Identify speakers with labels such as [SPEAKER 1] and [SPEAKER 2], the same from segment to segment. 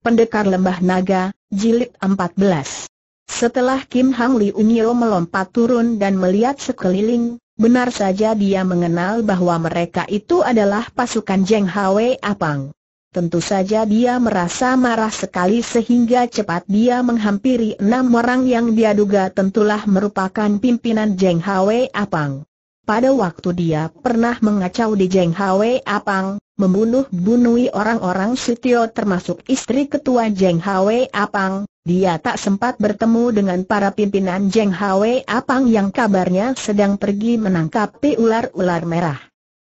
[SPEAKER 1] Pendekar Lembah Naga, Jilid 14 Setelah Kim Hang Li Unyo melompat turun dan melihat sekeliling, benar saja dia mengenal bahwa mereka itu adalah pasukan Jeng Hwe Apang. Tentu saja dia merasa marah sekali sehingga cepat dia menghampiri enam orang yang dia duga tentulah merupakan pimpinan Jeng Hwe Apang. Pada waktu dia pernah mengacau di Jeng Hwe Apang, membunuh bunuhi orang-orang Sutio termasuk istri ketua Jeng Hwe Apang, dia tak sempat bertemu dengan para pimpinan Jeng Hwe Apang yang kabarnya sedang pergi menangkapi ular-ular merah.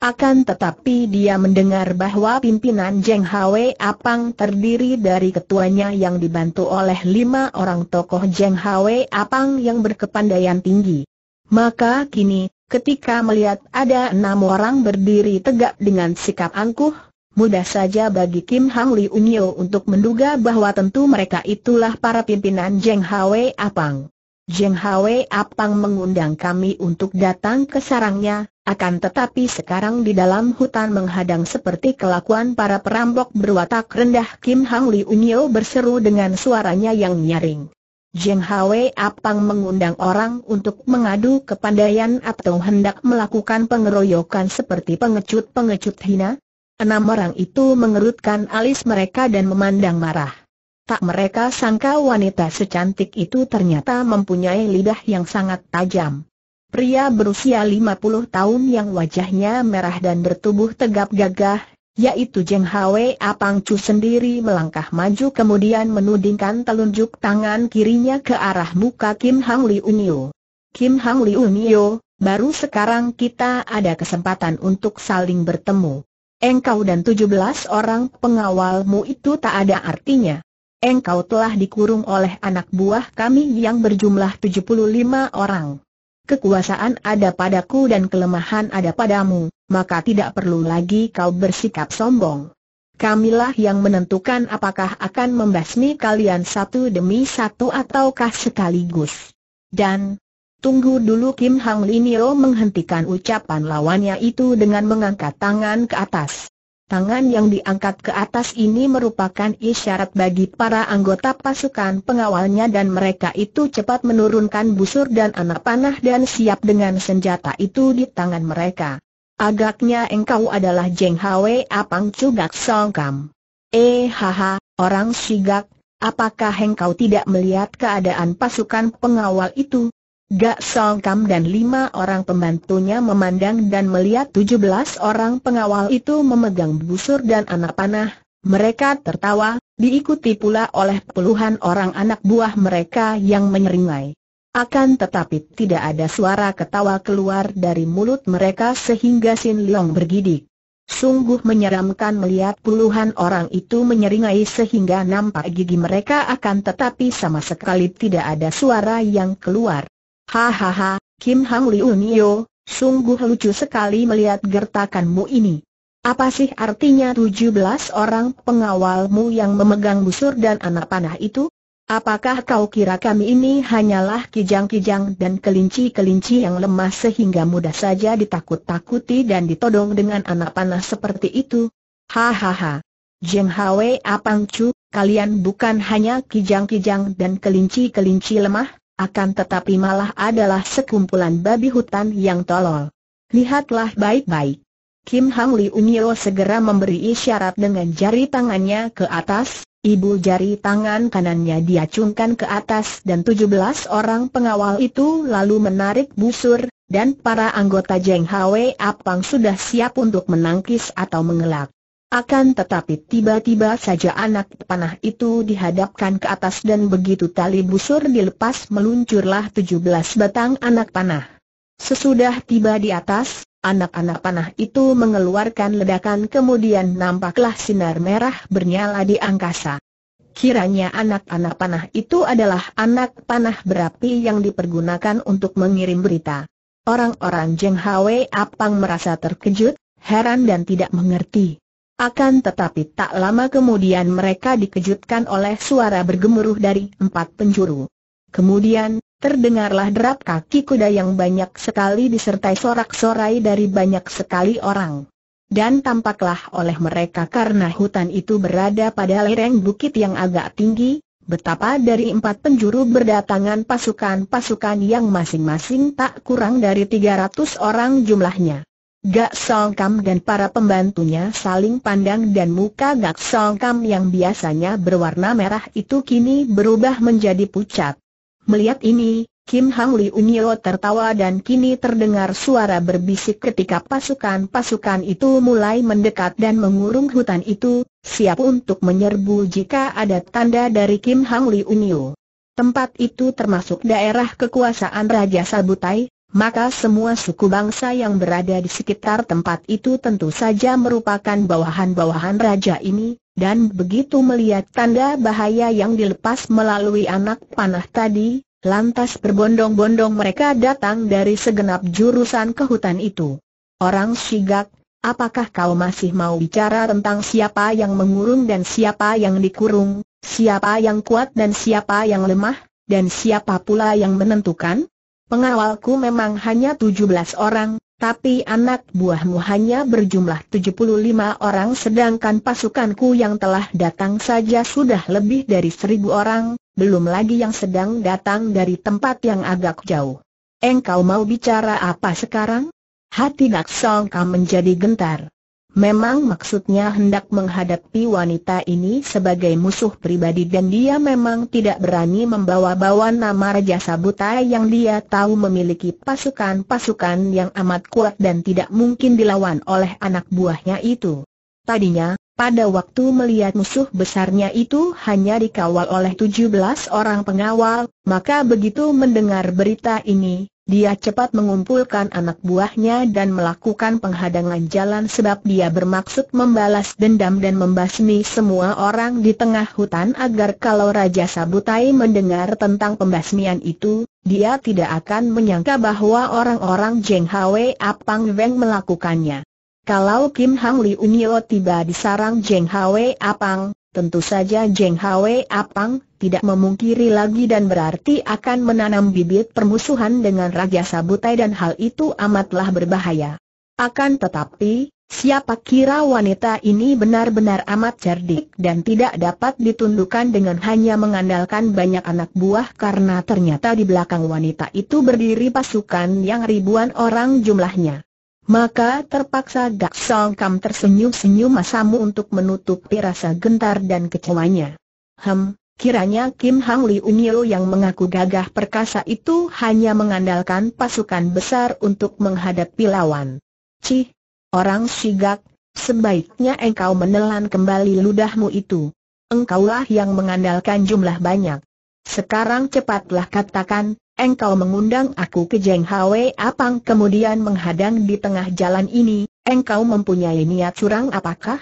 [SPEAKER 1] Akan tetapi dia mendengar bahwa pimpinan Jeng Hwe Apang terdiri dari ketuanya yang dibantu oleh lima orang tokoh Jeng Hwe Apang yang berkepandaian tinggi. Maka kini Ketika melihat ada enam orang berdiri tegak dengan sikap angkuh, mudah saja bagi Kim Hang Li Unyo untuk menduga bahwa tentu mereka itulah para pimpinan Jeng Hwe Apang. Jeng Hwe Apang mengundang kami untuk datang ke sarangnya, akan tetapi sekarang di dalam hutan menghadang seperti kelakuan para perampok berwatak rendah Kim Hang Li Unyo berseru dengan suaranya yang nyaring. Jeng Hwe Apang mengundang orang untuk mengadu kepandaian atau hendak melakukan pengeroyokan seperti pengecut-pengecut hina? Enam orang itu mengerutkan alis mereka dan memandang marah. Tak mereka sangka wanita secantik itu ternyata mempunyai lidah yang sangat tajam. Pria berusia 50 tahun yang wajahnya merah dan bertubuh tegap gagah, yaitu Jeng Hwe Chu sendiri melangkah maju kemudian menudingkan telunjuk tangan kirinya ke arah muka Kim Hang Li Unio. Kim Hang Li Unio, baru sekarang kita ada kesempatan untuk saling bertemu. Engkau dan tujuh belas orang pengawalmu itu tak ada artinya. Engkau telah dikurung oleh anak buah kami yang berjumlah tujuh puluh lima orang kekuasaan ada padaku dan kelemahan ada padamu, maka tidak perlu lagi kau bersikap sombong. Kamilah yang menentukan apakah akan membasmi kalian satu demi satu ataukah sekaligus. Dan, tunggu dulu Kim Hang Linio menghentikan ucapan lawannya itu dengan mengangkat tangan ke atas. Tangan yang diangkat ke atas ini merupakan isyarat bagi para anggota pasukan pengawalnya dan mereka itu cepat menurunkan busur dan anak panah dan siap dengan senjata itu di tangan mereka. Agaknya engkau adalah Jeng Hwe Apang Cugak Songkam. Eh haha, orang sigak, apakah engkau tidak melihat keadaan pasukan pengawal itu? Gak Songkam dan lima orang pembantunya memandang dan melihat tujuh belas orang pengawal itu memegang busur dan anak panah, mereka tertawa, diikuti pula oleh puluhan orang anak buah mereka yang menyeringai. Akan tetapi tidak ada suara ketawa keluar dari mulut mereka sehingga Sin Leong bergidik. Sungguh menyeramkan melihat puluhan orang itu menyeringai sehingga nampak gigi mereka akan tetapi sama sekali tidak ada suara yang keluar. Hahaha, Kim Hang Liunio, sungguh lucu sekali melihat gertakanmu ini. Apa sih artinya tujuh belas orang pengawalmu yang memegang busur dan anak panah itu? Apakah kau kira kami ini hanyalah kijang-kijang dan kelinci-kelinci yang lemah sehingga mudah saja ditakut-takuti dan ditodong dengan anak panah seperti itu? Hahaha. Jeng Hwe Apang Chu, kalian bukan hanya kijang-kijang dan kelinci-kelinci lemah, akan tetapi malah adalah sekumpulan babi hutan yang tolol. Lihatlah baik-baik. Kim Hang Li Unyo segera memberi isyarat dengan jari tangannya ke atas, ibu jari tangan kanannya diacungkan ke atas dan 17 orang pengawal itu lalu menarik busur, dan para anggota Jeng Hwe Apang sudah siap untuk menangkis atau mengelak. Akan tetapi tiba-tiba saja anak panah itu dihadapkan ke atas dan begitu tali busur dilepas meluncurlah 17 batang anak panah. Sesudah tiba di atas, anak-anak panah itu mengeluarkan ledakan kemudian nampaklah sinar merah bernyala di angkasa. Kiranya anak-anak panah itu adalah anak panah berapi yang dipergunakan untuk mengirim berita. Orang-orang Jeng Hwe Apang merasa terkejut, heran dan tidak mengerti. Akan tetapi tak lama kemudian mereka dikejutkan oleh suara bergemuruh dari empat penjuru. Kemudian, terdengarlah derap kaki kuda yang banyak sekali disertai sorak-sorai dari banyak sekali orang. Dan tampaklah oleh mereka karena hutan itu berada pada lereng bukit yang agak tinggi, betapa dari empat penjuru berdatangan pasukan-pasukan yang masing-masing tak kurang dari 300 orang jumlahnya. Gak Songkam dan para pembantunya saling pandang dan muka Gak Songkam yang biasanya berwarna merah itu kini berubah menjadi pucat. Melihat ini, Kim Hang Lee Unyo tertawa dan kini terdengar suara berbisik ketika pasukan-pasukan itu mulai mendekat dan mengurung hutan itu, siap untuk menyerbu jika ada tanda dari Kim Hang Lee Unyo. Tempat itu termasuk daerah kekuasaan Raja Sabutai, maka semua suku bangsa yang berada di sekitar tempat itu tentu saja merupakan bawahan-bawahan raja ini, dan begitu melihat tanda bahaya yang dilepas melalui anak panah tadi, lantas berbondong-bondong mereka datang dari segenap jurusan ke hutan itu. Orang Shigak, apakah kau masih mau bicara tentang siapa yang mengurung dan siapa yang dikurung, siapa yang kuat dan siapa yang lemah, dan siapa pula yang menentukan? Pengawalku memang hanya tujuh belas orang, tapi anak buahmu hanya berjumlah tujuh puluh lima orang sedangkan pasukanku yang telah datang saja sudah lebih dari seribu orang, belum lagi yang sedang datang dari tempat yang agak jauh. Engkau mau bicara apa sekarang? Hati Naksongka menjadi gentar. Memang maksudnya hendak menghadapi wanita ini sebagai musuh pribadi dan dia memang tidak berani membawa-bawa nama Raja Sabuta yang dia tahu memiliki pasukan-pasukan yang amat kuat dan tidak mungkin dilawan oleh anak buahnya itu. Tadinya, pada waktu melihat musuh besarnya itu hanya dikawal oleh 17 orang pengawal, maka begitu mendengar berita ini, dia cepat mengumpulkan anak buahnya dan melakukan penghadangan jalan sebab dia bermaksud membalas dendam dan membasmi semua orang di tengah hutan agar kalau Raja Sabutai mendengar tentang pembasmian itu, dia tidak akan menyangka bahwa orang-orang Jeng Hwe Apang Weng melakukannya. Kalau Kim Hang Li Nio tiba di sarang Jeng Hwe Apang, Tentu saja Jeng Hwe Apang tidak memungkiri lagi dan berarti akan menanam bibit permusuhan dengan Raja Sabutai dan hal itu amatlah berbahaya. Akan tetapi, siapa kira wanita ini benar-benar amat cerdik dan tidak dapat ditundukkan dengan hanya mengandalkan banyak anak buah karena ternyata di belakang wanita itu berdiri pasukan yang ribuan orang jumlahnya maka terpaksa Gak Song Kam tersenyum-senyum masamu untuk menutupi rasa gentar dan kecewanya. Hem, kiranya Kim Hang Li Unyo yang mengaku gagah perkasa itu hanya mengandalkan pasukan besar untuk menghadapi lawan. Cih, orang sigak, sebaiknya engkau menelan kembali ludahmu itu. Engkaulah yang mengandalkan jumlah banyak. Sekarang cepatlah katakan, engkau mengundang aku ke Jeng Hwe Apang kemudian menghadang di tengah jalan ini, engkau mempunyai niat curang apakah?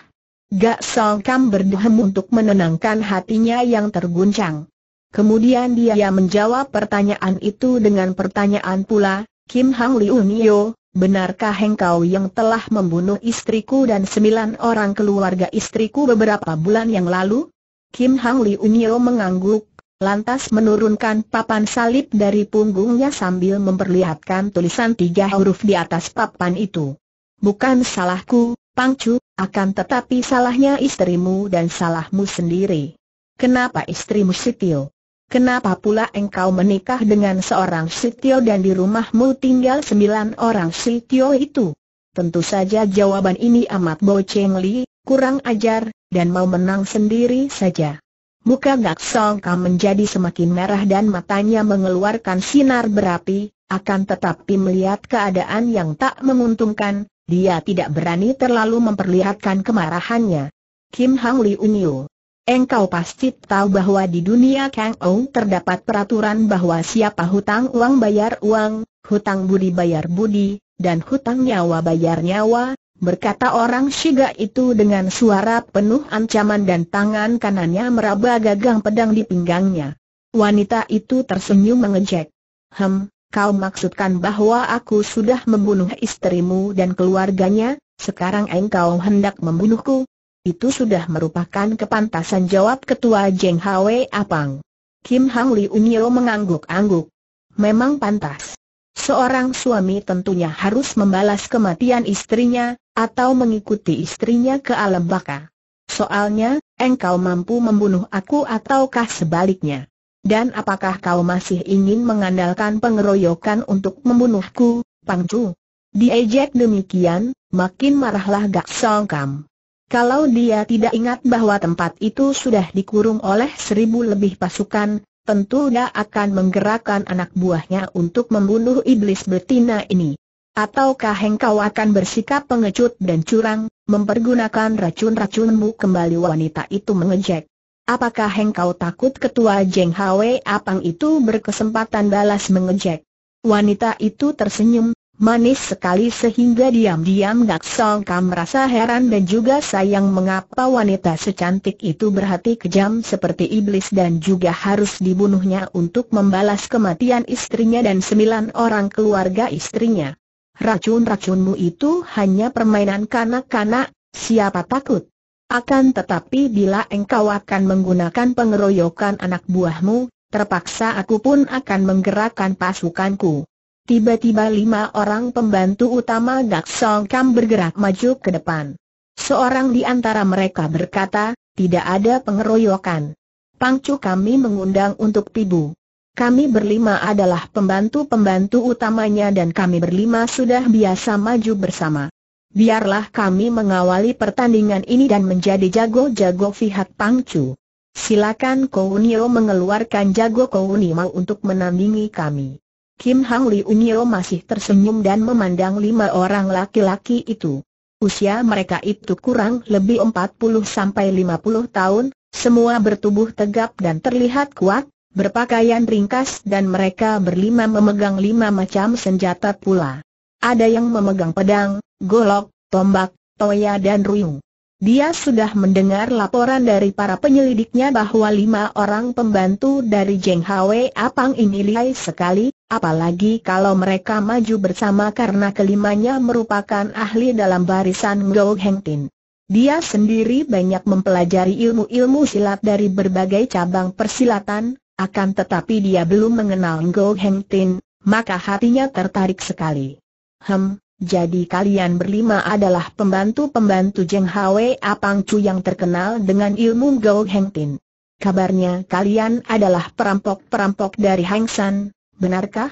[SPEAKER 1] Gak Kam berdehem untuk menenangkan hatinya yang terguncang. Kemudian dia menjawab pertanyaan itu dengan pertanyaan pula, Kim Hang Liu Nio, benarkah engkau yang telah membunuh istriku dan sembilan orang keluarga istriku beberapa bulan yang lalu? Kim Hang Liu Nio mengangguk, lantas menurunkan papan salib dari punggungnya sambil memperlihatkan tulisan tiga huruf di atas papan itu. Bukan salahku, Pangcu, akan tetapi salahnya istrimu dan salahmu sendiri. Kenapa istrimu Sitio? Kenapa pula engkau menikah dengan seorang Sitio dan di rumahmu tinggal sembilan orang Sitio itu? Tentu saja jawaban ini amat bocengli, kurang ajar, dan mau menang sendiri saja. Muka Gak Songka menjadi semakin merah dan matanya mengeluarkan sinar berapi, akan tetapi melihat keadaan yang tak menguntungkan, dia tidak berani terlalu memperlihatkan kemarahannya. Kim Hang Li Unyu Engkau pasti tahu bahwa di dunia Kang Ong terdapat peraturan bahwa siapa hutang uang bayar uang, hutang budi bayar budi, dan hutang nyawa bayar nyawa, berkata orang Shiga itu dengan suara penuh ancaman dan tangan kanannya meraba gagang pedang di pinggangnya. Wanita itu tersenyum mengejek. Hem, kau maksudkan bahwa aku sudah membunuh istrimu dan keluarganya, sekarang engkau hendak membunuhku? Itu sudah merupakan kepantasan jawab ketua Jeng Hwe Apang. Kim Hang Liu Unyo mengangguk-angguk. Memang pantas. Seorang suami tentunya harus membalas kematian istrinya, atau mengikuti istrinya ke alam baka. Soalnya, engkau mampu membunuh aku ataukah sebaliknya? Dan apakah kau masih ingin mengandalkan pengeroyokan untuk membunuhku, Pangcu? Diejek demikian, makin marahlah Gak Songkam. Kalau dia tidak ingat bahwa tempat itu sudah dikurung oleh seribu lebih pasukan, tentunya akan menggerakkan anak buahnya untuk membunuh iblis betina ini. Ataukah engkau akan bersikap pengecut dan curang, mempergunakan racun-racunmu kembali wanita itu mengejek? Apakah engkau takut ketua Jeng Hwe Apang itu berkesempatan balas mengejek? Wanita itu tersenyum, Manis sekali sehingga diam-diam Gak Songka merasa heran dan juga sayang mengapa wanita secantik itu berhati kejam seperti iblis dan juga harus dibunuhnya untuk membalas kematian istrinya dan sembilan orang keluarga istrinya. Racun-racunmu itu hanya permainan kanak-kanak, siapa takut? Akan tetapi bila engkau akan menggunakan pengeroyokan anak buahmu, terpaksa aku pun akan menggerakkan pasukanku. Tiba-tiba lima orang pembantu utama Gak Song Kam bergerak maju ke depan. Seorang di antara mereka berkata, tidak ada pengeroyokan. Pangcu kami mengundang untuk tibu. Kami berlima adalah pembantu-pembantu utamanya dan kami berlima sudah biasa maju bersama. Biarlah kami mengawali pertandingan ini dan menjadi jago-jago pihak Pangcu. Silakan Kounio mengeluarkan jago Kounimau untuk menandingi kami. Kim Hang Unyo masih tersenyum dan memandang lima orang laki-laki itu. Usia mereka itu kurang lebih 40 sampai 50 tahun, semua bertubuh tegap dan terlihat kuat, berpakaian ringkas dan mereka berlima memegang lima macam senjata pula. Ada yang memegang pedang, golok, tombak, toya dan ruyung. Dia sudah mendengar laporan dari para penyelidiknya bahwa lima orang pembantu dari Jeng Hwe Apang ini lihai sekali, Apalagi kalau mereka maju bersama karena kelimanya merupakan ahli dalam barisan Go Heng Tin. Dia sendiri banyak mempelajari ilmu-ilmu silat dari berbagai cabang persilatan, akan tetapi dia belum mengenal Go Heng Tin, maka hatinya tertarik sekali. Hem, jadi kalian berlima adalah pembantu-pembantu Jeng Hwe Apang Chu yang terkenal dengan ilmu Go Heng Tin. Kabarnya kalian adalah perampok-perampok dari Hang San, benarkah?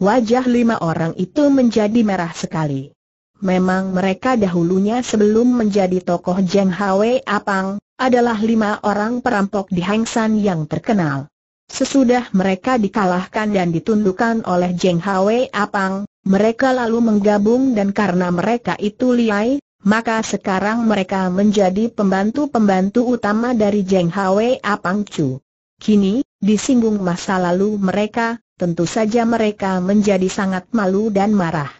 [SPEAKER 1] Wajah lima orang itu menjadi merah sekali. Memang mereka dahulunya sebelum menjadi tokoh Jeng Hwe Apang, adalah lima orang perampok di San yang terkenal. Sesudah mereka dikalahkan dan ditundukkan oleh Jeng Hwe Apang, mereka lalu menggabung dan karena mereka itu liai, maka sekarang mereka menjadi pembantu-pembantu utama dari Jeng Hwe Apang Chu. Kini, disinggung masa lalu mereka, tentu saja mereka menjadi sangat malu dan marah.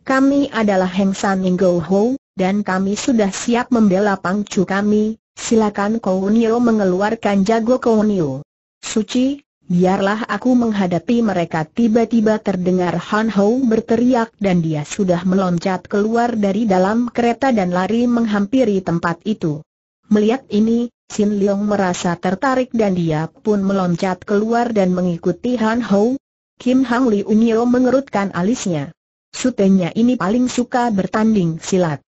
[SPEAKER 1] Kami adalah Heng San Go Ho, dan kami sudah siap membela pangcu kami, silakan Kounio mengeluarkan jago Kounio. Suci, biarlah aku menghadapi mereka tiba-tiba terdengar Han Ho berteriak dan dia sudah meloncat keluar dari dalam kereta dan lari menghampiri tempat itu. Melihat ini, Sin Leong merasa tertarik dan dia pun meloncat keluar dan mengikuti Han Hou. Kim Hang Li Unyo mengerutkan alisnya. Sutenya ini paling suka bertanding silat.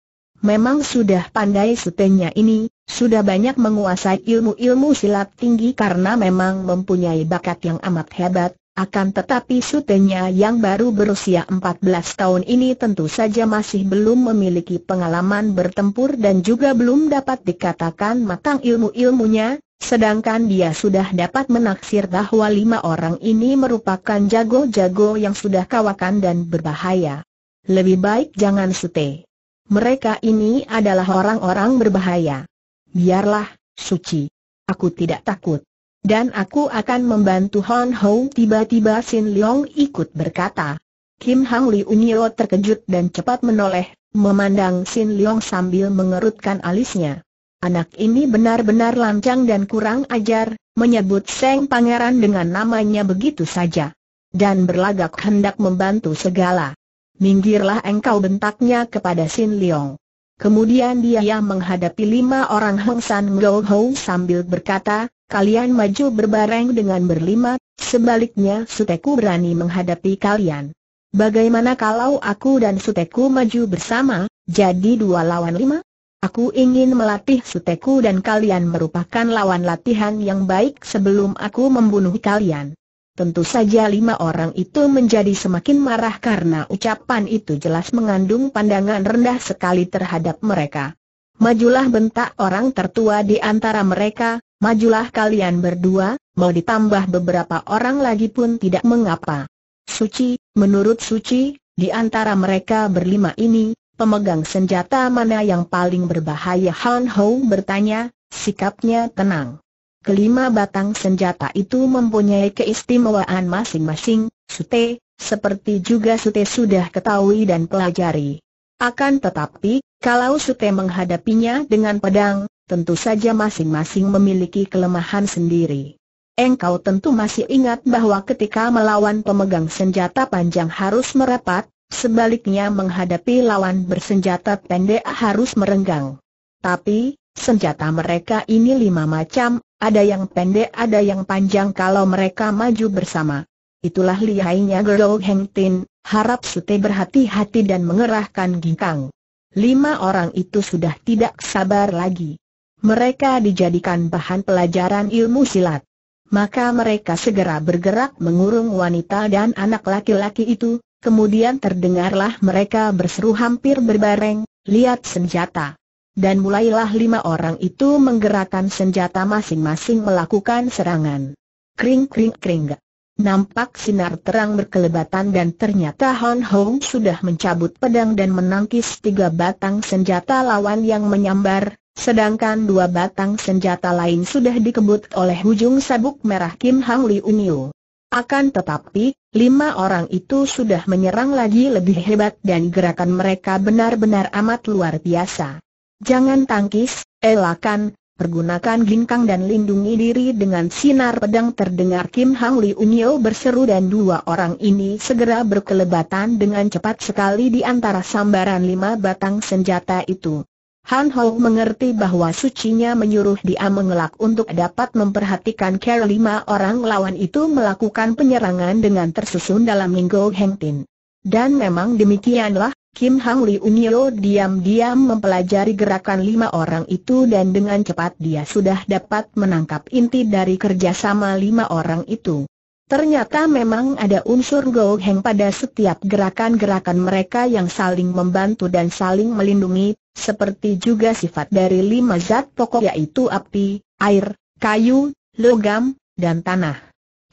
[SPEAKER 1] Memang sudah pandai sutenya ini, sudah banyak menguasai ilmu-ilmu silat tinggi karena memang mempunyai bakat yang amat hebat, akan tetapi sutenya yang baru berusia 14 tahun ini tentu saja masih belum memiliki pengalaman bertempur dan juga belum dapat dikatakan matang ilmu-ilmunya, Sedangkan dia sudah dapat menaksir bahwa lima orang ini merupakan jago-jago yang sudah kawakan dan berbahaya. Lebih baik jangan sute. Mereka ini adalah orang-orang berbahaya. Biarlah, suci. Aku tidak takut. Dan aku akan membantu Hon Ho tiba-tiba Sin Leong ikut berkata. Kim Hang Li Unyo terkejut dan cepat menoleh, memandang Sin Leong sambil mengerutkan alisnya. Anak ini benar-benar lancang dan kurang ajar, menyebut Seng Pangeran dengan namanya begitu saja. Dan berlagak hendak membantu segala. Minggirlah engkau bentaknya kepada Sin Leong. Kemudian dia menghadapi lima orang Hong San Ngo Ho sambil berkata, kalian maju berbareng dengan berlima, sebaliknya Suteku berani menghadapi kalian. Bagaimana kalau aku dan Suteku maju bersama, jadi dua lawan lima? Aku ingin melatih suteku dan kalian merupakan lawan latihan yang baik sebelum aku membunuh kalian. Tentu saja lima orang itu menjadi semakin marah karena ucapan itu jelas mengandung pandangan rendah sekali terhadap mereka. Majulah bentak orang tertua di antara mereka, majulah kalian berdua, mau ditambah beberapa orang lagi pun tidak mengapa. Suci, menurut Suci, di antara mereka berlima ini, Pemegang senjata mana yang paling berbahaya Han Ho bertanya, sikapnya tenang. Kelima batang senjata itu mempunyai keistimewaan masing-masing, Sute, seperti juga Sute sudah ketahui dan pelajari. Akan tetapi, kalau Sute menghadapinya dengan pedang, tentu saja masing-masing memiliki kelemahan sendiri. Engkau tentu masih ingat bahwa ketika melawan pemegang senjata panjang harus merapat, Sebaliknya menghadapi lawan bersenjata pendek harus merenggang. Tapi, senjata mereka ini lima macam, ada yang pendek ada yang panjang kalau mereka maju bersama. Itulah lihainya Gerol Heng Tin, harap Sute berhati-hati dan mengerahkan ginkang. Lima orang itu sudah tidak sabar lagi. Mereka dijadikan bahan pelajaran ilmu silat. Maka mereka segera bergerak mengurung wanita dan anak laki-laki itu, Kemudian terdengarlah mereka berseru hampir berbareng, lihat senjata. Dan mulailah lima orang itu menggerakkan senjata masing-masing melakukan serangan. Kring kring kring Nampak sinar terang berkelebatan dan ternyata Hon Hong sudah mencabut pedang dan menangkis tiga batang senjata lawan yang menyambar, sedangkan dua batang senjata lain sudah dikebut oleh ujung sabuk merah Kim Hang Liu Niu. Akan tetapi, Lima orang itu sudah menyerang lagi lebih hebat dan gerakan mereka benar-benar amat luar biasa. Jangan tangkis, elakan, pergunakan ginkang dan lindungi diri dengan sinar pedang terdengar Kim Hang Li Unyo berseru dan dua orang ini segera berkelebatan dengan cepat sekali di antara sambaran lima batang senjata itu. Han Ho mengerti bahwa sucinya menyuruh dia mengelak untuk dapat memperhatikan cara lima orang lawan itu melakukan penyerangan dengan tersusun dalam Linggo Heng Tin. Dan memang demikianlah, Kim Hang Li Unyo diam-diam mempelajari gerakan lima orang itu dan dengan cepat dia sudah dapat menangkap inti dari kerjasama lima orang itu. Ternyata memang ada unsur Go Heng pada setiap gerakan-gerakan mereka yang saling membantu dan saling melindungi, seperti juga sifat dari lima zat pokok yaitu api, air, kayu, logam, dan tanah.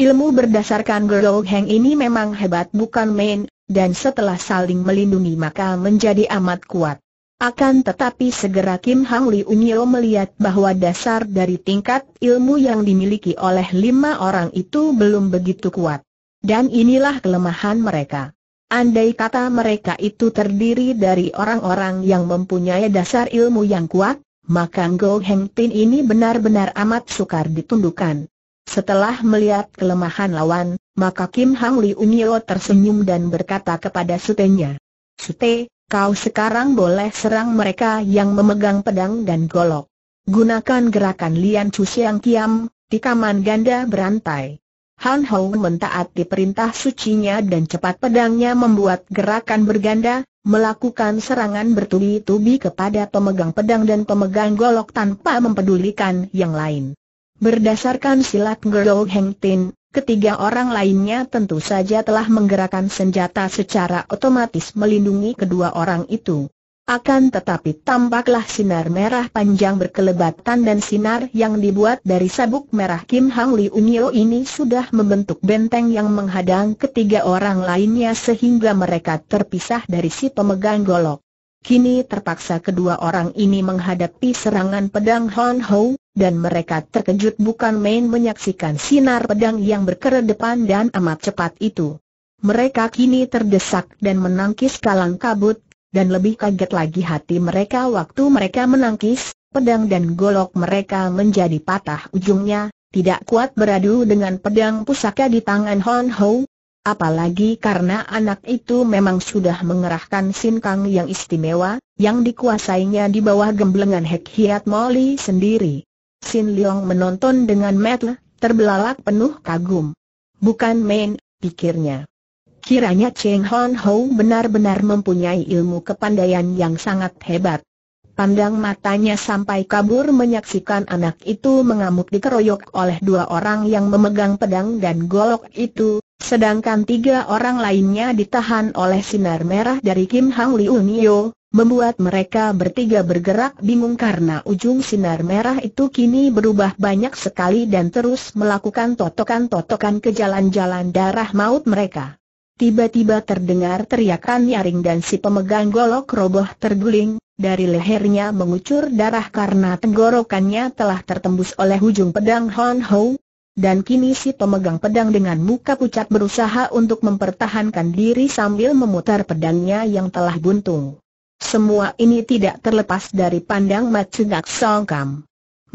[SPEAKER 1] Ilmu berdasarkan Gerou Heng ini memang hebat bukan main, dan setelah saling melindungi maka menjadi amat kuat. Akan tetapi segera Kim Hang Li Unyo melihat bahwa dasar dari tingkat ilmu yang dimiliki oleh lima orang itu belum begitu kuat. Dan inilah kelemahan mereka. Andai kata mereka itu terdiri dari orang-orang yang mempunyai dasar ilmu yang kuat, maka Go Heng Tin ini benar-benar amat sukar ditundukkan. Setelah melihat kelemahan lawan, maka Kim Hang Li Unyo tersenyum dan berkata kepada sutenya, Sute, kau sekarang boleh serang mereka yang memegang pedang dan golok. Gunakan gerakan Lian Chu Siang Kiam, tikaman ganda berantai. Han Hong mentaati perintah sucinya dan cepat pedangnya membuat gerakan berganda, melakukan serangan bertubi-tubi kepada pemegang pedang dan pemegang golok tanpa mempedulikan yang lain. Berdasarkan silat Gerlo Heng Tin, ketiga orang lainnya tentu saja telah menggerakkan senjata secara otomatis melindungi kedua orang itu. Akan tetapi tampaklah sinar merah panjang berkelebatan dan sinar yang dibuat dari sabuk merah Kim Hang Li Unyo ini sudah membentuk benteng yang menghadang ketiga orang lainnya sehingga mereka terpisah dari si pemegang golok. Kini terpaksa kedua orang ini menghadapi serangan pedang Hon Ho, dan mereka terkejut bukan main menyaksikan sinar pedang yang berkeredepan dan amat cepat itu. Mereka kini terdesak dan menangkis kalang kabut dan lebih kaget lagi hati mereka waktu mereka menangkis, pedang dan golok mereka menjadi patah ujungnya, tidak kuat beradu dengan pedang pusaka di tangan Hon Ho. Apalagi karena anak itu memang sudah mengerahkan sinkang yang istimewa, yang dikuasainya di bawah gemblengan Hek Hiat Moli sendiri. Sin Leong menonton dengan metel, terbelalak penuh kagum. Bukan main, pikirnya. Kiranya Cheng Hon Ho benar-benar mempunyai ilmu kepandaian yang sangat hebat. Pandang matanya sampai kabur menyaksikan anak itu mengamuk dikeroyok oleh dua orang yang memegang pedang dan golok itu, sedangkan tiga orang lainnya ditahan oleh sinar merah dari Kim Hang Liu Nio, membuat mereka bertiga bergerak bingung karena ujung sinar merah itu kini berubah banyak sekali dan terus melakukan totokan-totokan ke jalan-jalan darah maut mereka. Tiba-tiba terdengar teriakan nyaring dan si pemegang golok roboh terguling, dari lehernya mengucur darah karena tenggorokannya telah tertembus oleh ujung pedang Hon Ho. Dan kini si pemegang pedang dengan muka pucat berusaha untuk mempertahankan diri sambil memutar pedangnya yang telah buntung. Semua ini tidak terlepas dari pandang Song Songkam.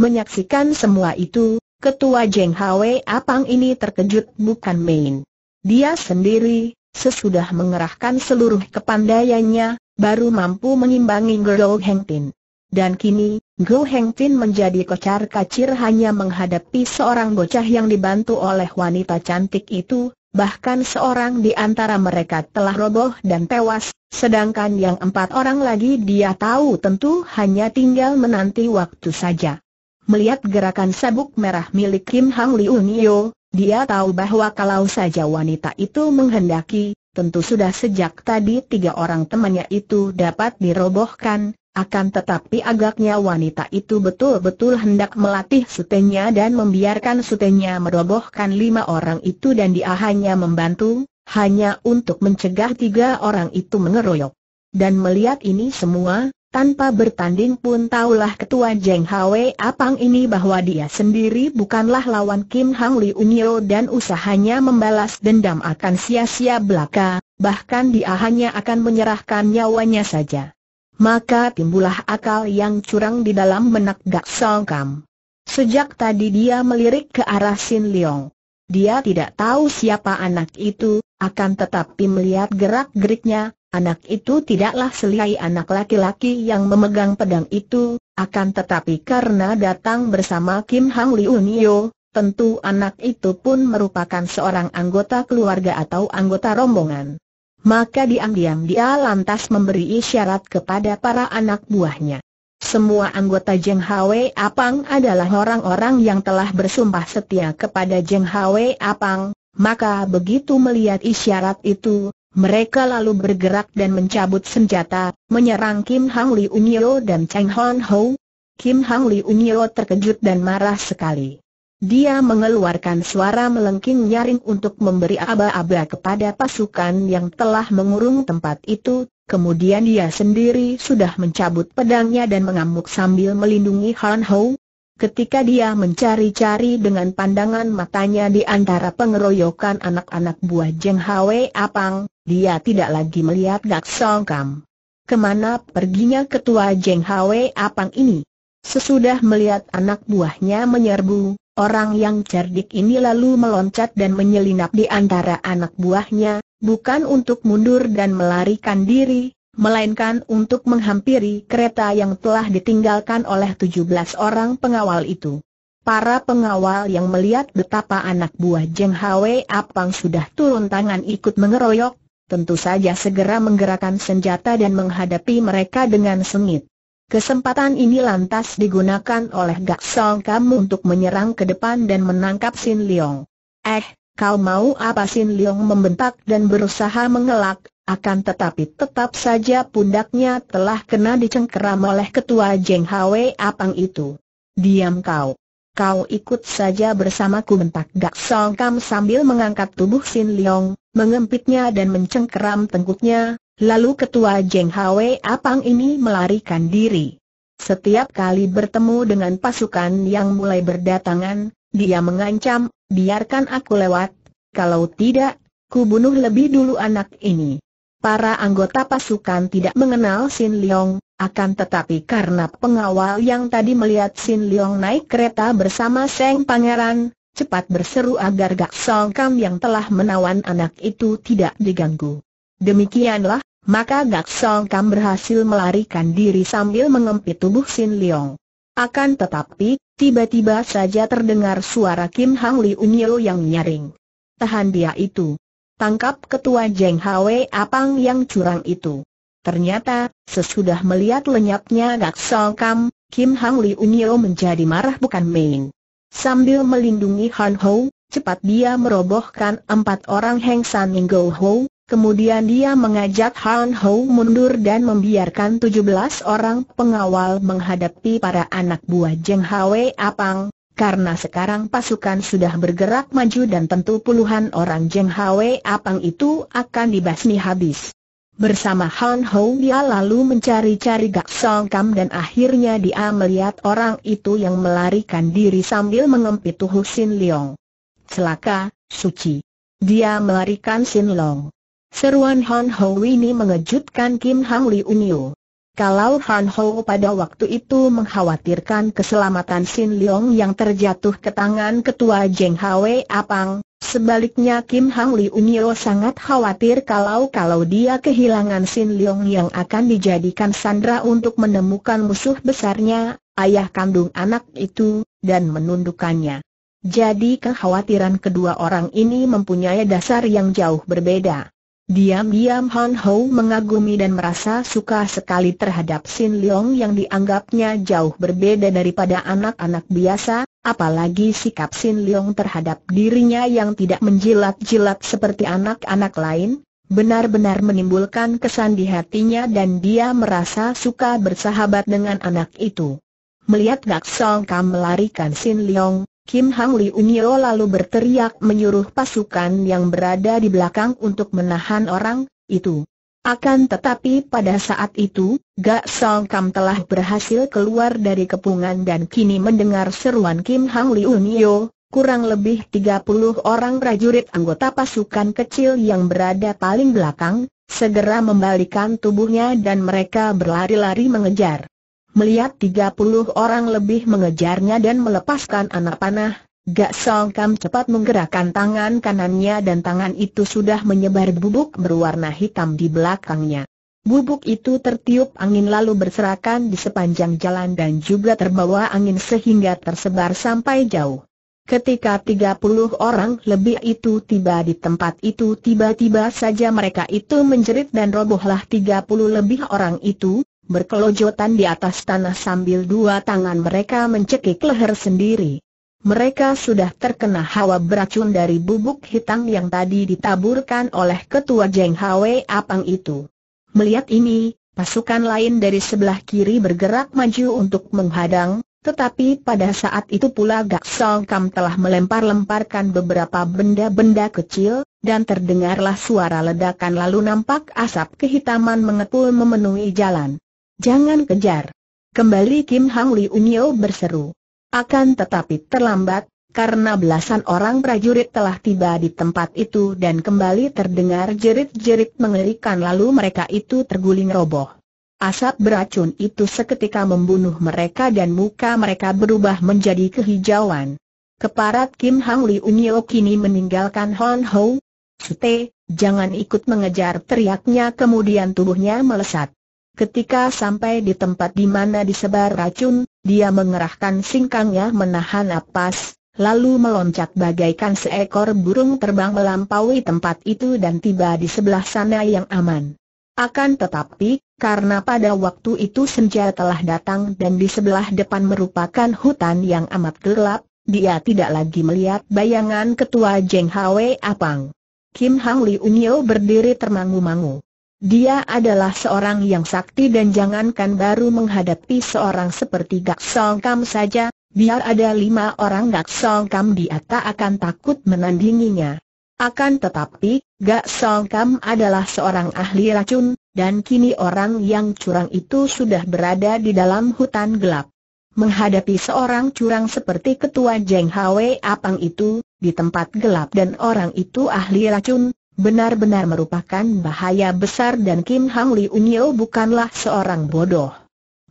[SPEAKER 1] Menyaksikan semua itu, ketua Jeng Hwe Apang ini terkejut bukan main. Dia sendiri, sesudah mengerahkan seluruh kepandaiannya, baru mampu mengimbangi Go Hengtin. Dan kini, Go Hengtin menjadi kocar kacir hanya menghadapi seorang bocah yang dibantu oleh wanita cantik itu, bahkan seorang di antara mereka telah roboh dan tewas, sedangkan yang empat orang lagi dia tahu tentu hanya tinggal menanti waktu saja. Melihat gerakan sabuk merah milik Kim Hang Liu Nio, dia tahu bahwa kalau saja wanita itu menghendaki, tentu sudah sejak tadi tiga orang temannya itu dapat dirobohkan, akan tetapi agaknya wanita itu betul-betul hendak melatih sutenya dan membiarkan sutenya merobohkan lima orang itu dan dia hanya membantu, hanya untuk mencegah tiga orang itu mengeroyok. Dan melihat ini semua, tanpa bertanding pun tahulah ketua Jeng Hwe Apang ini bahwa dia sendiri bukanlah lawan Kim Hang Li Unyo dan usahanya membalas dendam akan sia-sia belaka, bahkan dia hanya akan menyerahkan nyawanya saja. Maka timbullah akal yang curang di dalam benak Gak Song Kam. Sejak tadi dia melirik ke arah Sin Leong. Dia tidak tahu siapa anak itu, akan tetapi melihat gerak-geriknya, Anak itu tidaklah selai anak laki-laki yang memegang pedang itu, akan tetapi karena datang bersama Kim Hang Un Yeo, tentu anak itu pun merupakan seorang anggota keluarga atau anggota rombongan. Maka diam-diam dia lantas memberi isyarat kepada para anak buahnya. Semua anggota Jeng Hwe Apang adalah orang-orang yang telah bersumpah setia kepada Jeng Hwe Apang, maka begitu melihat isyarat itu, mereka lalu bergerak dan mencabut senjata, menyerang Kim Hang Li Unyo dan Cheng Hon Ho. Kim Hang Li Unyo terkejut dan marah sekali. Dia mengeluarkan suara melengking nyaring untuk memberi aba-aba kepada pasukan yang telah mengurung tempat itu, kemudian dia sendiri sudah mencabut pedangnya dan mengamuk sambil melindungi Han Ho, Ketika dia mencari-cari dengan pandangan matanya di antara pengeroyokan anak-anak buah Jeng Hwe Apang, dia tidak lagi melihat Gak Song Kam. Kemana perginya ketua Jeng Hwe Apang ini? Sesudah melihat anak buahnya menyerbu, orang yang cerdik ini lalu meloncat dan menyelinap di antara anak buahnya, bukan untuk mundur dan melarikan diri, melainkan untuk menghampiri kereta yang telah ditinggalkan oleh 17 orang pengawal itu. Para pengawal yang melihat betapa anak buah Jeng Hwe Apang sudah turun tangan ikut mengeroyok, tentu saja segera menggerakkan senjata dan menghadapi mereka dengan sengit. Kesempatan ini lantas digunakan oleh Gak Song Kam untuk menyerang ke depan dan menangkap Sin Leong. Eh, kau mau apa Sin Leong membentak dan berusaha mengelak, akan tetapi tetap saja pundaknya telah kena dicengkeram oleh ketua Jeng Hwe Apang itu. Diam kau. Kau ikut saja bersamaku bentak Gak Song Kam sambil mengangkat tubuh Sin Leong, mengempitnya dan mencengkeram tengkuknya, lalu ketua Jeng Hwe Apang ini melarikan diri. Setiap kali bertemu dengan pasukan yang mulai berdatangan, dia mengancam, biarkan aku lewat, kalau tidak, ku bunuh lebih dulu anak ini. Para anggota pasukan tidak mengenal Sin Leong, akan tetapi karena pengawal yang tadi melihat Sin Leong naik kereta bersama Seng Pangeran, cepat berseru agar Gak Song Kam yang telah menawan anak itu tidak diganggu. Demikianlah, maka Gak Song Kam berhasil melarikan diri sambil mengempit tubuh Sin Leong. Akan tetapi, tiba-tiba saja terdengar suara Kim Hang Li Unyil yang nyaring. Tahan dia itu. Tangkap ketua Jeng Hwe Apang yang curang itu. Ternyata, sesudah melihat lenyapnya Gak Sol Kam, Kim Hang Li Unyo menjadi marah bukan main. Sambil melindungi Han Ho, cepat dia merobohkan empat orang Heng San Ning Ho, Kemudian dia mengajak Han Ho mundur dan membiarkan tujuh belas orang pengawal menghadapi para anak buah Jeng Hwe Apang, karena sekarang pasukan sudah bergerak maju dan tentu puluhan orang Jeng Hwe Apang itu akan dibasmi habis. Bersama Han Ho dia lalu mencari-cari Gak Song Kam dan akhirnya dia melihat orang itu yang melarikan diri sambil mengempit Tuhu Sin Leong. Celaka, suci. Dia melarikan Sin Long. Seruan Han Ho ini mengejutkan Kim Hang Li Niu. Kalau Han Ho pada waktu itu mengkhawatirkan keselamatan Sin Leong yang terjatuh ke tangan ketua Jeng Hwe Apang, sebaliknya Kim Hang Li Unyo sangat khawatir kalau-kalau dia kehilangan Sin Leong yang akan dijadikan sandra untuk menemukan musuh besarnya, ayah kandung anak itu, dan menundukannya. Jadi kekhawatiran kedua orang ini mempunyai dasar yang jauh berbeda. Diam-diam Han Ho mengagumi dan merasa suka sekali terhadap Sin Leong yang dianggapnya jauh berbeda daripada anak-anak biasa, apalagi sikap Sin Leong terhadap dirinya yang tidak menjilat-jilat seperti anak-anak lain, benar-benar menimbulkan kesan di hatinya dan dia merasa suka bersahabat dengan anak itu. Melihat Gak Song Kam melarikan Sin Leong, Kim Hang Li Unyo lalu berteriak menyuruh pasukan yang berada di belakang untuk menahan orang itu. Akan tetapi pada saat itu, Gak Song Kam telah berhasil keluar dari kepungan dan kini mendengar seruan Kim Hang Li Unyo, kurang lebih 30 orang prajurit anggota pasukan kecil yang berada paling belakang, segera membalikan tubuhnya dan mereka berlari-lari mengejar melihat 30 orang lebih mengejarnya dan melepaskan anak panah, Gak Songkam cepat menggerakkan tangan kanannya dan tangan itu sudah menyebar bubuk berwarna hitam di belakangnya. Bubuk itu tertiup angin lalu berserakan di sepanjang jalan dan juga terbawa angin sehingga tersebar sampai jauh. Ketika 30 orang lebih itu tiba di tempat itu tiba-tiba saja mereka itu menjerit dan robohlah 30 lebih orang itu, berkelojotan di atas tanah sambil dua tangan mereka mencekik leher sendiri. Mereka sudah terkena hawa beracun dari bubuk hitam yang tadi ditaburkan oleh ketua Jeng Hwe Apang itu. Melihat ini, pasukan lain dari sebelah kiri bergerak maju untuk menghadang, tetapi pada saat itu pula Gak Song Kam telah melempar-lemparkan beberapa benda-benda kecil, dan terdengarlah suara ledakan lalu nampak asap kehitaman mengepul memenuhi jalan. Jangan kejar. Kembali Kim Hang Unyo berseru. Akan tetapi terlambat, karena belasan orang prajurit telah tiba di tempat itu dan kembali terdengar jerit-jerit mengerikan lalu mereka itu terguling roboh. Asap beracun itu seketika membunuh mereka dan muka mereka berubah menjadi kehijauan. Keparat Kim Hang Unyo kini meninggalkan Hon Ho. Sute, jangan ikut mengejar teriaknya kemudian tubuhnya melesat. Ketika sampai di tempat di mana disebar racun, dia mengerahkan singkangnya menahan napas, lalu meloncat bagaikan seekor burung terbang melampaui tempat itu dan tiba di sebelah sana yang aman. Akan tetapi, karena pada waktu itu senja telah datang dan di sebelah depan merupakan hutan yang amat gelap, dia tidak lagi melihat bayangan ketua Jeng Hwe Apang. Kim Hang Li Unyo berdiri termangu-mangu. Dia adalah seorang yang sakti dan jangankan baru menghadapi seorang seperti Gak Song Kam saja, biar ada lima orang Gak Song Kam dia tak akan takut menandinginya. Akan tetapi, Gak Song Kam adalah seorang ahli racun, dan kini orang yang curang itu sudah berada di dalam hutan gelap. Menghadapi seorang curang seperti ketua Jeng Hwe Apang itu, di tempat gelap dan orang itu ahli racun, benar-benar merupakan bahaya besar dan Kim Hang Li Unyo bukanlah seorang bodoh.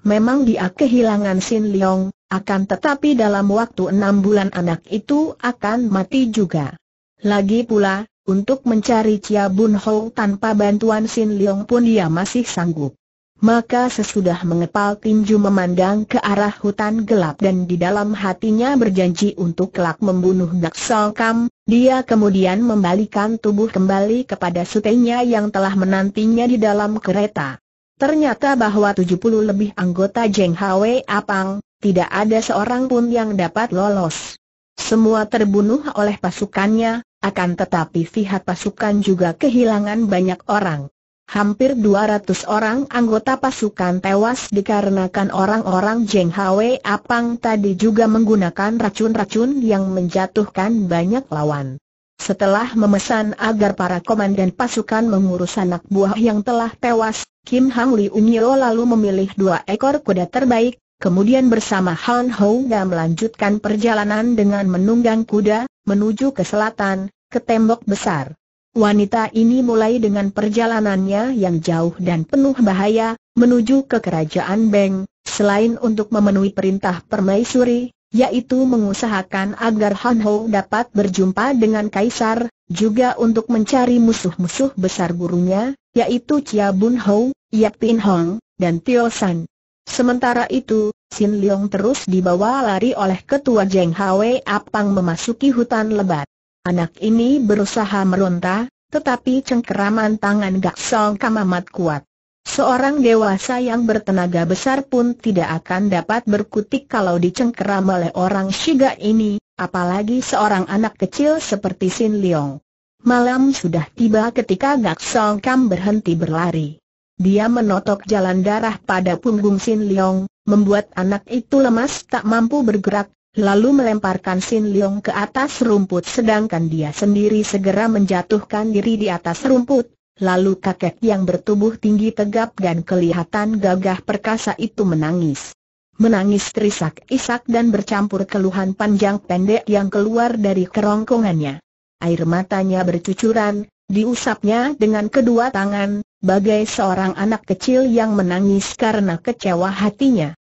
[SPEAKER 1] Memang dia kehilangan Sin Leong, akan tetapi dalam waktu enam bulan anak itu akan mati juga. Lagi pula, untuk mencari Chia Bun Ho tanpa bantuan Sin Leong pun dia masih sanggup. Maka sesudah mengepal Kim Ju memandang ke arah hutan gelap dan di dalam hatinya berjanji untuk kelak membunuh Dak Song Kam, dia kemudian membalikan tubuh kembali kepada sutenya yang telah menantinya di dalam kereta. Ternyata bahwa 70 lebih anggota Jeng Hwe Apang, tidak ada seorang pun yang dapat lolos. Semua terbunuh oleh pasukannya, akan tetapi pihak pasukan juga kehilangan banyak orang. Hampir 200 orang anggota pasukan tewas dikarenakan orang-orang Jeng Hwe Apang tadi juga menggunakan racun-racun yang menjatuhkan banyak lawan. Setelah memesan agar para komandan pasukan mengurus anak buah yang telah tewas, Kim Hang Li Unyo lalu memilih dua ekor kuda terbaik, kemudian bersama Han Ho Ga melanjutkan perjalanan dengan menunggang kuda, menuju ke selatan, ke tembok besar. Wanita ini mulai dengan perjalanannya yang jauh dan penuh bahaya, menuju ke kerajaan Beng, selain untuk memenuhi perintah permaisuri, yaitu mengusahakan agar Han Ho dapat berjumpa dengan Kaisar, juga untuk mencari musuh-musuh besar gurunya, yaitu Chia Bun Ho, Yap Pin Hong, dan Tio San. Sementara itu, Sin Leong terus dibawa lari oleh ketua Jeng Hwe Apang memasuki hutan lebat. Anak ini berusaha meronta, tetapi cengkeraman tangan Gak Song Kam amat kuat. Seorang dewasa yang bertenaga besar pun tidak akan dapat berkutik kalau dicengkeram oleh orang Shiga ini, apalagi seorang anak kecil seperti Sin Leong. Malam sudah tiba ketika Gak Song Kam berhenti berlari. Dia menotok jalan darah pada punggung Sin Leong, membuat anak itu lemas tak mampu bergerak lalu melemparkan Sin Leong ke atas rumput sedangkan dia sendiri segera menjatuhkan diri di atas rumput, lalu kakek yang bertubuh tinggi tegap dan kelihatan gagah perkasa itu menangis. Menangis terisak-isak dan bercampur keluhan panjang pendek yang keluar dari kerongkongannya. Air matanya bercucuran, diusapnya dengan kedua tangan, bagai seorang anak kecil yang menangis karena kecewa hatinya.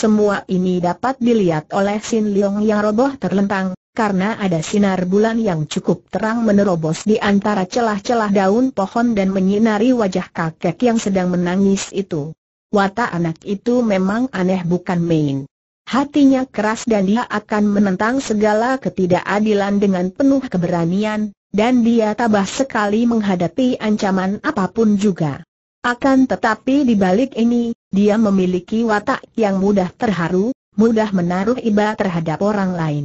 [SPEAKER 1] Semua ini dapat dilihat oleh Sin Leong yang roboh terlentang, karena ada sinar bulan yang cukup terang menerobos di antara celah-celah daun pohon dan menyinari wajah kakek yang sedang menangis itu. Wata anak itu memang aneh bukan main. Hatinya keras dan dia akan menentang segala ketidakadilan dengan penuh keberanian, dan dia tabah sekali menghadapi ancaman apapun juga. Akan tetapi di balik ini, dia memiliki watak yang mudah terharu, mudah menaruh iba terhadap orang lain.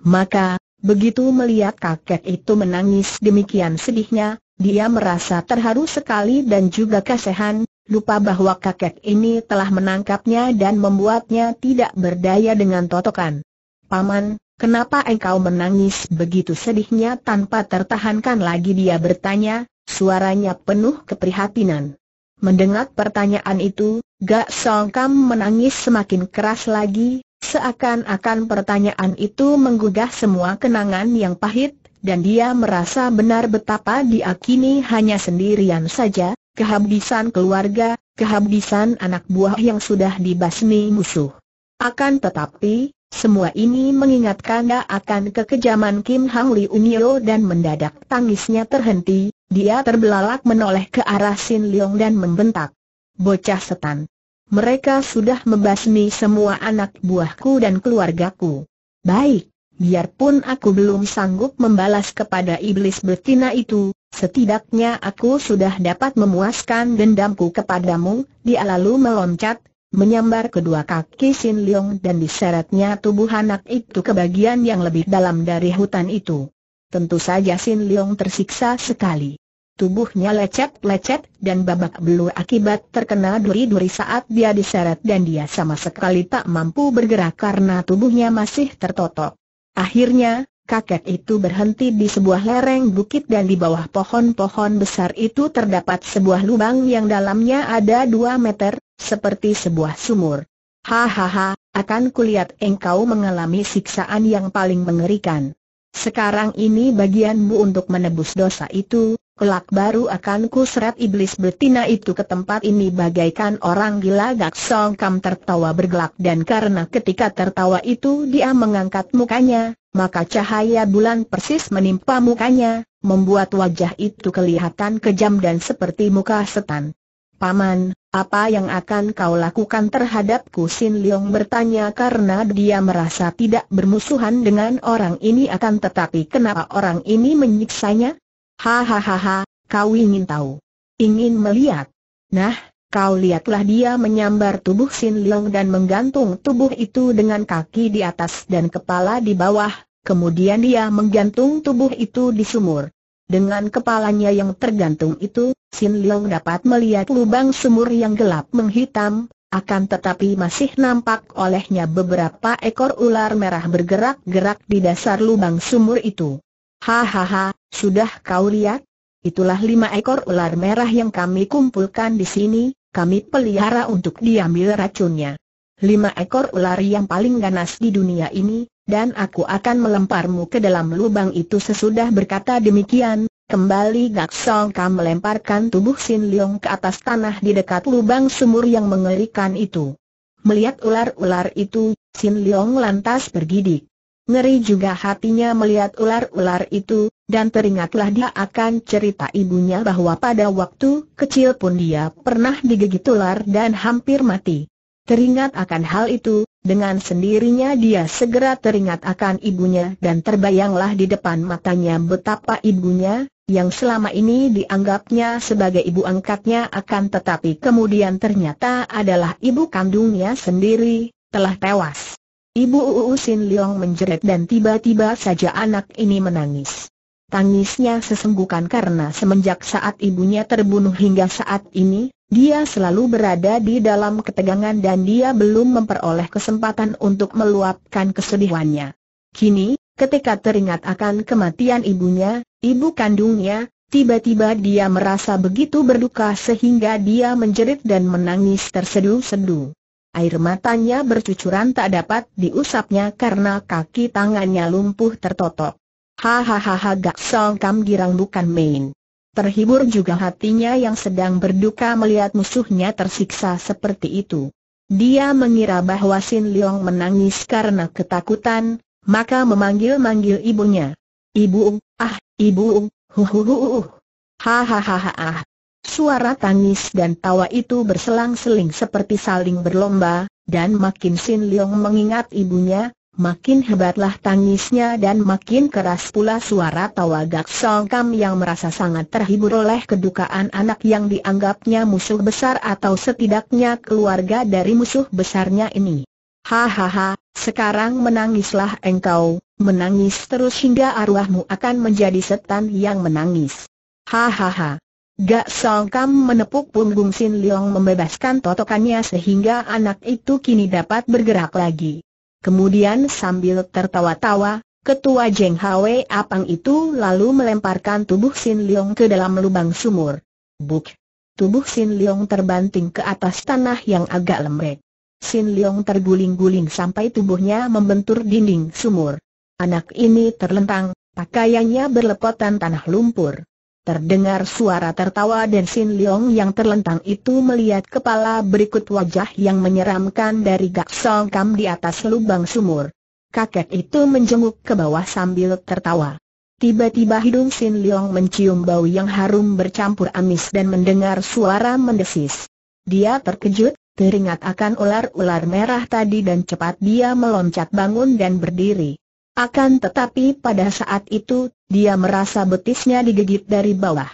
[SPEAKER 1] Maka, begitu melihat kakek itu menangis demikian sedihnya, dia merasa terharu sekali dan juga kasihan, lupa bahwa kakek ini telah menangkapnya dan membuatnya tidak berdaya dengan totokan. Paman, Kenapa engkau menangis begitu sedihnya tanpa tertahankan lagi dia bertanya, suaranya penuh keprihatinan. Mendengar pertanyaan itu, Gak Song Kam menangis semakin keras lagi, seakan-akan pertanyaan itu menggugah semua kenangan yang pahit, dan dia merasa benar betapa dia kini hanya sendirian saja, kehabisan keluarga, kehabisan anak buah yang sudah dibasmi musuh. Akan tetapi, semua ini mengingatkan dia akan kekejaman Kim Hang Li Unio dan mendadak tangisnya terhenti, dia terbelalak menoleh ke arah Sin Leong dan membentak. Bocah setan. Mereka sudah membasmi semua anak buahku dan keluargaku. Baik, biarpun aku belum sanggup membalas kepada iblis betina itu, setidaknya aku sudah dapat memuaskan dendamku kepadamu, dia lalu meloncat, menyambar kedua kaki Sin Leong dan diseretnya tubuh anak itu ke bagian yang lebih dalam dari hutan itu. Tentu saja Sin Leong tersiksa sekali. Tubuhnya lecet-lecet dan babak belur akibat terkena duri-duri saat dia diseret dan dia sama sekali tak mampu bergerak karena tubuhnya masih tertotok. Akhirnya, kakek itu berhenti di sebuah lereng bukit dan di bawah pohon-pohon besar itu terdapat sebuah lubang yang dalamnya ada dua meter, seperti sebuah sumur. Hahaha, akan kulihat engkau mengalami siksaan yang paling mengerikan. Sekarang ini bagianmu untuk menebus dosa itu, kelak baru akan kuseret iblis betina itu ke tempat ini bagaikan orang gila Gak Song Kam tertawa bergelak dan karena ketika tertawa itu dia mengangkat mukanya, maka cahaya bulan persis menimpa mukanya, membuat wajah itu kelihatan kejam dan seperti muka setan. Paman, apa yang akan kau lakukan terhadapku? Sin Leong bertanya karena dia merasa tidak bermusuhan dengan orang ini akan tetapi kenapa orang ini menyiksanya? Hahaha, kau ingin tahu? Ingin melihat? Nah, kau lihatlah dia menyambar tubuh Sin Leong dan menggantung tubuh itu dengan kaki di atas dan kepala di bawah, kemudian dia menggantung tubuh itu di sumur. Dengan kepalanya yang tergantung itu, Sin Leong dapat melihat lubang sumur yang gelap menghitam, akan tetapi masih nampak olehnya beberapa ekor ular merah bergerak-gerak di dasar lubang sumur itu. Hahaha, sudah kau lihat? Itulah lima ekor ular merah yang kami kumpulkan di sini, kami pelihara untuk diambil racunnya. Lima ekor ular yang paling ganas di dunia ini, dan aku akan melemparmu ke dalam lubang itu sesudah berkata demikian, kembali Gak Song Kam melemparkan tubuh Sin Leong ke atas tanah di dekat lubang sumur yang mengerikan itu. Melihat ular-ular itu, Sin Leong lantas bergidik. Ngeri juga hatinya melihat ular-ular itu, dan teringatlah dia akan cerita ibunya bahwa pada waktu kecil pun dia pernah digigit ular dan hampir mati. Teringat akan hal itu, dengan sendirinya dia segera teringat akan ibunya dan terbayanglah di depan matanya betapa ibunya, yang selama ini dianggapnya sebagai ibu angkatnya akan tetapi kemudian ternyata adalah ibu kandungnya sendiri, telah tewas. Ibu Uusin Liong menjerit dan tiba-tiba saja anak ini menangis. Tangisnya sesenggukan karena semenjak saat ibunya terbunuh hingga saat ini, dia selalu berada di dalam ketegangan dan dia belum memperoleh kesempatan untuk meluapkan kesedihannya. Kini, ketika teringat akan kematian ibunya, ibu kandungnya, tiba-tiba dia merasa begitu berduka sehingga dia menjerit dan menangis terseduh-seduh. Air matanya bercucuran tak dapat diusapnya karena kaki tangannya lumpuh tertotok. Hahaha Gak Sol Kam girang bukan main. Terhibur juga hatinya yang sedang berduka melihat musuhnya tersiksa seperti itu. Dia mengira bahwa Sin Leong menangis karena ketakutan, maka memanggil-manggil ibunya. Ibu, ah, ibu, huhuhuhuh. Hahaha ah. Suara tangis dan tawa itu berselang-seling seperti saling berlomba, dan makin Sin Leong mengingat ibunya, makin hebatlah tangisnya dan makin keras pula suara tawa Gak Song yang merasa sangat terhibur oleh kedukaan anak yang dianggapnya musuh besar atau setidaknya keluarga dari musuh besarnya ini. Hahaha, sekarang menangislah engkau, menangis terus hingga arwahmu akan menjadi setan yang menangis. Hahaha. Gak Song menepuk punggung Sin Leong membebaskan totokannya sehingga anak itu kini dapat bergerak lagi. Kemudian sambil tertawa-tawa, ketua Jeng Hwe Apang itu lalu melemparkan tubuh Sin Leong ke dalam lubang sumur. Buk! Tubuh Sin Leong terbanting ke atas tanah yang agak lembek. Sin Leong terguling-guling sampai tubuhnya membentur dinding sumur. Anak ini terlentang, pakaiannya berlepotan tanah lumpur. Terdengar suara tertawa dan Sin Leong yang terlentang itu melihat kepala berikut wajah yang menyeramkan dari Gak Song Kam di atas lubang sumur. Kakek itu menjenguk ke bawah sambil tertawa. Tiba-tiba hidung Sin Leong mencium bau yang harum bercampur amis dan mendengar suara mendesis. Dia terkejut, teringat akan ular-ular merah tadi dan cepat dia meloncat bangun dan berdiri. Akan tetapi pada saat itu dia merasa betisnya digigit dari bawah.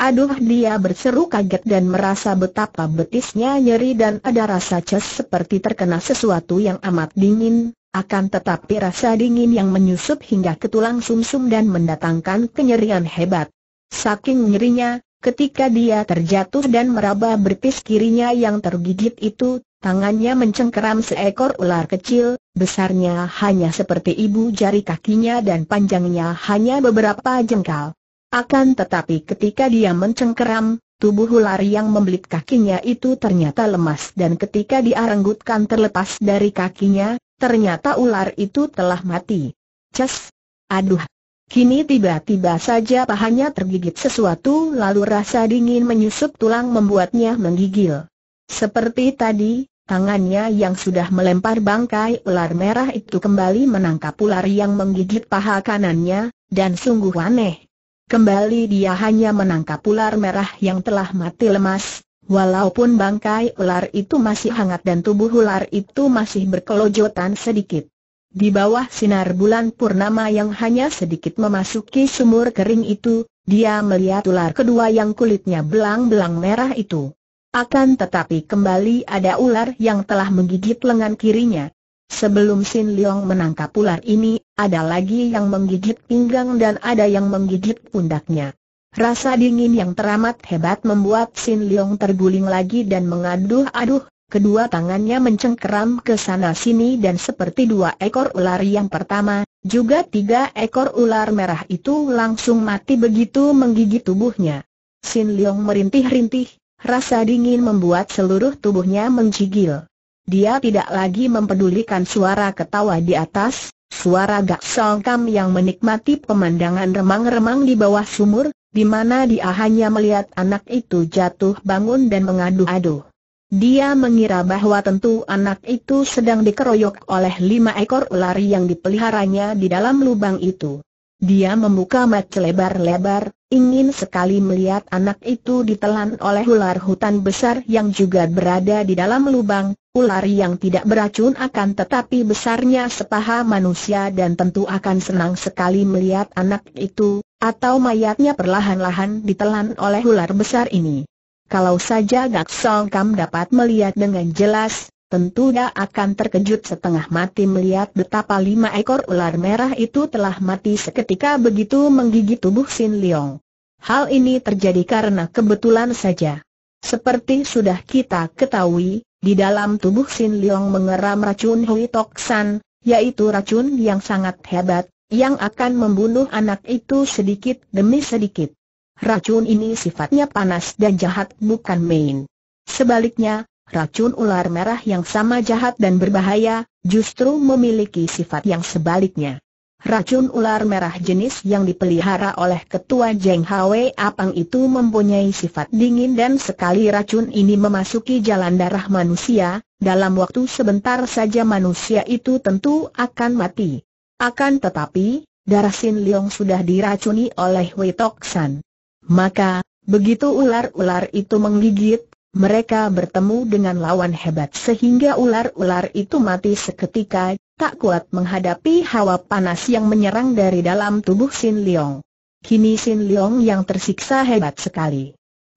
[SPEAKER 1] Aduh dia berseru kaget dan merasa betapa betisnya nyeri dan ada rasa ces seperti terkena sesuatu yang amat dingin, akan tetapi rasa dingin yang menyusup hingga ke tulang sumsum dan mendatangkan kenyerian hebat. Saking nyerinya, ketika dia terjatuh dan meraba betis kirinya yang tergigit itu, Tangannya mencengkeram seekor ular kecil, besarnya hanya seperti ibu jari kakinya dan panjangnya hanya beberapa jengkal. Akan tetapi ketika dia mencengkeram, tubuh ular yang membelit kakinya itu ternyata lemas dan ketika diarenggutkan terlepas dari kakinya, ternyata ular itu telah mati. Ces! Aduh! Kini tiba-tiba saja pahanya tergigit sesuatu lalu rasa dingin menyusup tulang membuatnya menggigil. Seperti tadi, tangannya yang sudah melempar bangkai ular merah itu kembali menangkap ular yang menggigit paha kanannya, dan sungguh aneh. Kembali dia hanya menangkap ular merah yang telah mati lemas, walaupun bangkai ular itu masih hangat dan tubuh ular itu masih berkelojotan sedikit. Di bawah sinar bulan purnama yang hanya sedikit memasuki sumur kering itu, dia melihat ular kedua yang kulitnya belang-belang merah itu. Akan tetapi kembali ada ular yang telah menggigit lengan kirinya. Sebelum Sin Leong menangkap ular ini, ada lagi yang menggigit pinggang dan ada yang menggigit pundaknya. Rasa dingin yang teramat hebat membuat Sin Leong terguling lagi dan mengaduh-aduh, kedua tangannya mencengkeram ke sana-sini dan seperti dua ekor ular yang pertama, juga tiga ekor ular merah itu langsung mati begitu menggigit tubuhnya. Sin Leong merintih-rintih, Rasa dingin membuat seluruh tubuhnya mencigil. Dia tidak lagi mempedulikan suara ketawa di atas, suara Gak Songkam yang menikmati pemandangan remang-remang di bawah sumur, di mana dia hanya melihat anak itu jatuh bangun dan mengadu-adu. Dia mengira bahwa tentu anak itu sedang dikeroyok oleh lima ekor ular yang dipeliharanya di dalam lubang itu. Dia membuka mata lebar-lebar, ingin sekali melihat anak itu ditelan oleh ular hutan besar yang juga berada di dalam lubang, ular yang tidak beracun akan tetapi besarnya sepaha manusia dan tentu akan senang sekali melihat anak itu, atau mayatnya perlahan-lahan ditelan oleh ular besar ini. Kalau saja Gak Song Kam dapat melihat dengan jelas, Tentu dia akan terkejut setengah mati melihat betapa lima ekor ular merah itu telah mati seketika begitu menggigit tubuh Sin Leong. Hal ini terjadi karena kebetulan saja. Seperti sudah kita ketahui, di dalam tubuh Sin Leong mengeram racun Hui Tok San, yaitu racun yang sangat hebat, yang akan membunuh anak itu sedikit demi sedikit. Racun ini sifatnya panas dan jahat bukan main. Sebaliknya, racun ular merah yang sama jahat dan berbahaya, justru memiliki sifat yang sebaliknya. Racun ular merah jenis yang dipelihara oleh ketua Jeng Hwe Apang itu mempunyai sifat dingin dan sekali racun ini memasuki jalan darah manusia, dalam waktu sebentar saja manusia itu tentu akan mati. Akan tetapi, darah Sin Leong sudah diracuni oleh Wei Tok San. Maka, begitu ular-ular itu menggigit, mereka bertemu dengan lawan hebat sehingga ular-ular itu mati seketika, tak kuat menghadapi hawa panas yang menyerang dari dalam tubuh Sin Leong. Kini Sin Leong yang tersiksa hebat sekali.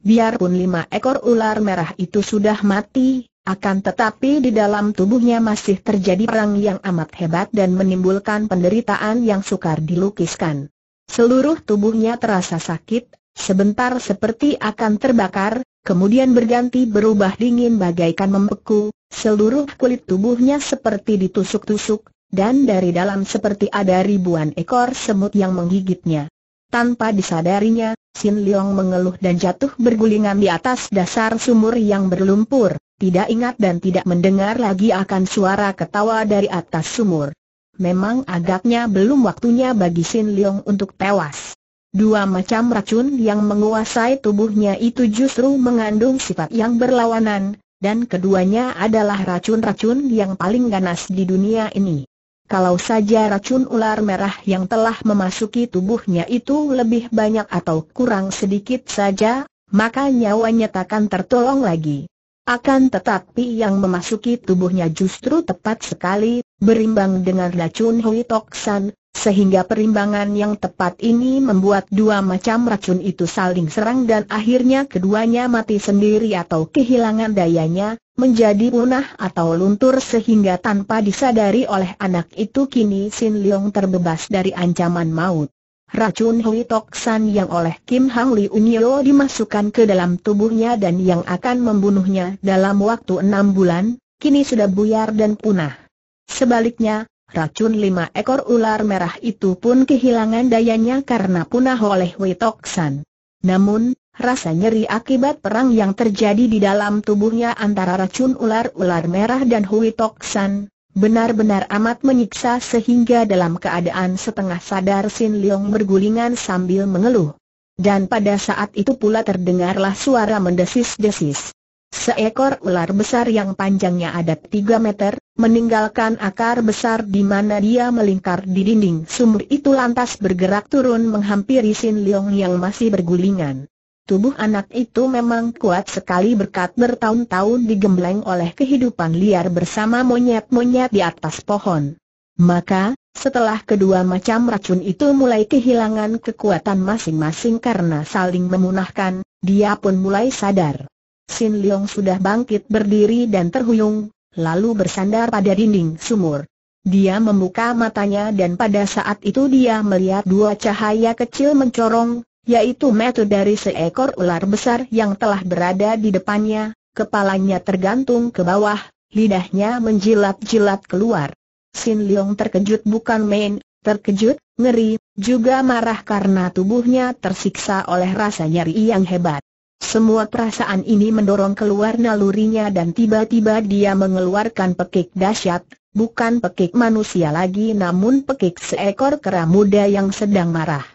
[SPEAKER 1] Biarpun lima ekor ular merah itu sudah mati, akan tetapi di dalam tubuhnya masih terjadi perang yang amat hebat dan menimbulkan penderitaan yang sukar dilukiskan. Seluruh tubuhnya terasa sakit, sebentar seperti akan terbakar, kemudian berganti berubah dingin bagaikan membeku, seluruh kulit tubuhnya seperti ditusuk-tusuk, dan dari dalam seperti ada ribuan ekor semut yang menggigitnya. Tanpa disadarinya, Sin Leong mengeluh dan jatuh bergulingan di atas dasar sumur yang berlumpur, tidak ingat dan tidak mendengar lagi akan suara ketawa dari atas sumur. Memang agaknya belum waktunya bagi Sin Leong untuk tewas. Dua macam racun yang menguasai tubuhnya itu justru mengandung sifat yang berlawanan, dan keduanya adalah racun-racun yang paling ganas di dunia ini. Kalau saja racun ular merah yang telah memasuki tubuhnya itu lebih banyak atau kurang sedikit saja, maka nyawanya takkan tertolong lagi. Akan tetapi yang memasuki tubuhnya justru tepat sekali, berimbang dengan racun Hui Toksan, sehingga perimbangan yang tepat ini membuat dua macam racun itu saling serang dan akhirnya keduanya mati sendiri atau kehilangan dayanya, menjadi punah atau luntur sehingga tanpa disadari oleh anak itu kini Sin Leong terbebas dari ancaman maut. Racun Hui Tok San yang oleh Kim Hang Li Unyo dimasukkan ke dalam tubuhnya dan yang akan membunuhnya dalam waktu enam bulan, kini sudah buyar dan punah. Sebaliknya, racun lima ekor ular merah itu pun kehilangan dayanya karena punah oleh Witoksan. Namun, rasa nyeri akibat perang yang terjadi di dalam tubuhnya antara racun ular-ular merah dan Witoksan, benar-benar amat menyiksa sehingga dalam keadaan setengah sadar Sin Leong bergulingan sambil mengeluh. Dan pada saat itu pula terdengarlah suara mendesis-desis. Seekor ular besar yang panjangnya ada 3 meter, meninggalkan akar besar di mana dia melingkar di dinding sumur itu lantas bergerak turun menghampiri Sin Leong yang masih bergulingan. Tubuh anak itu memang kuat sekali berkat bertahun-tahun digembleng oleh kehidupan liar bersama monyet-monyet di atas pohon. Maka, setelah kedua macam racun itu mulai kehilangan kekuatan masing-masing karena saling memunahkan, dia pun mulai sadar. Sin Leong sudah bangkit berdiri dan terhuyung, lalu bersandar pada dinding sumur. Dia membuka matanya dan pada saat itu dia melihat dua cahaya kecil mencorong, yaitu metode dari seekor ular besar yang telah berada di depannya, kepalanya tergantung ke bawah, lidahnya menjilat-jilat keluar. Sin Leong terkejut bukan main, terkejut, ngeri, juga marah karena tubuhnya tersiksa oleh rasa nyeri yang hebat. Semua perasaan ini mendorong keluar nalurinya dan tiba-tiba dia mengeluarkan pekik dahsyat, bukan pekik manusia lagi namun pekik seekor kera muda yang sedang marah.